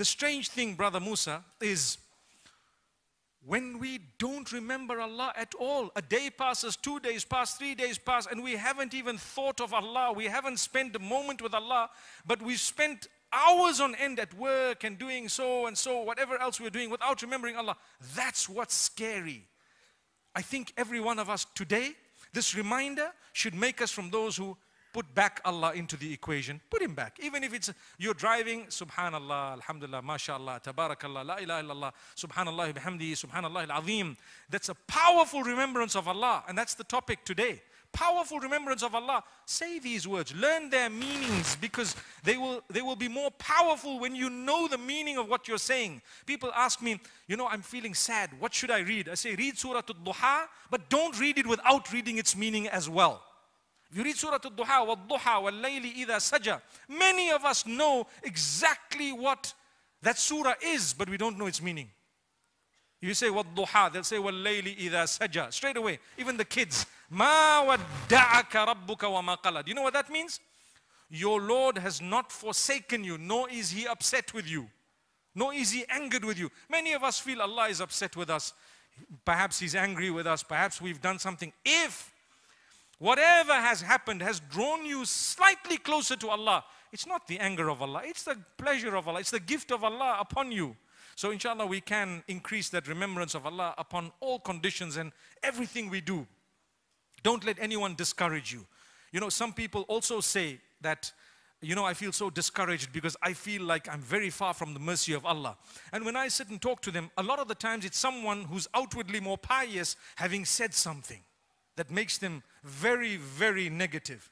The strange thing, Brother Musa, is when we don't remember Allah at all, a day passes, two days pass, three days pass, and we haven't even thought of Allah. We haven't spent a moment with Allah, but we spent hours on end at work and doing so and so, whatever else we're doing without remembering Allah. That's what's scary. I think every one of us today, this reminder should make us from those who put back Allah into the equation. Put him back. Even if it's you're driving, subhanallah, alhamdulillah, mashallah, tabarakallah, la ilaha illallah, subhanallah bihamdihi, subhanallah al-azim. That's a powerful remembrance of Allah. And that's the topic today. Powerful remembrance of Allah. Say these words. Learn their meanings because they will, they will be more powerful when you know the meaning of what you're saying. People ask me, you know, I'm feeling sad. What should I read? I say, read Surah Al-Duha, but don't read it without reading its meaning as well. If you read Surah Al-Duha, Wal-Duha, Wal-Layli Ida Saja, many of us know exactly what that surah is, but we don't know its meaning. You say Wal-Duha, they'll say Wal-Layli Ida Saja, straight away. Even the kids, Ma wadda'aka rabbuka wa ma qala. Do you know what that means? Your Lord has not forsaken you, nor is He upset with you. Nor is He angered with you. Many of us feel Allah is upset with us. Perhaps He's angry with us. Perhaps we've done something. If Whatever has happened has drawn you slightly closer to Allah. It's not the anger of Allah, it's the pleasure of Allah, it's the gift of Allah upon you. So, inshallah, we can increase that remembrance of Allah upon all conditions and everything we do. Don't let anyone discourage you. You know, some people also say that, you know, I feel so discouraged because I feel like I'm very far from the mercy of Allah. And when I sit and talk to them, a lot of the times it's someone who's outwardly more pious having said something that makes them very, very negative.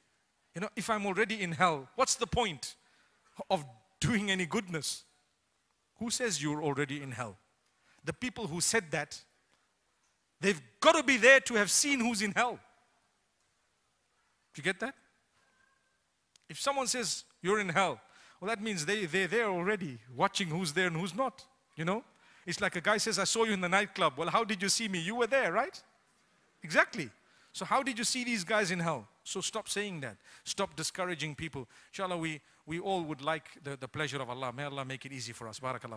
You know, if I'm already in hell, what's the point of doing any goodness? Who says you're already in hell? The people who said that, they've got to be there to have seen who's in hell. Do you get that? If someone says you're in hell, well, that means they, they're there already, watching who's there and who's not, you know? It's like a guy says, I saw you in the nightclub. Well, how did you see me? You were there, right? Exactly. So, how did you see these guys in hell? So, stop saying that. Stop discouraging people. Inshallah, we, we all would like the, the pleasure of Allah. May Allah make it easy for us. Barakallah.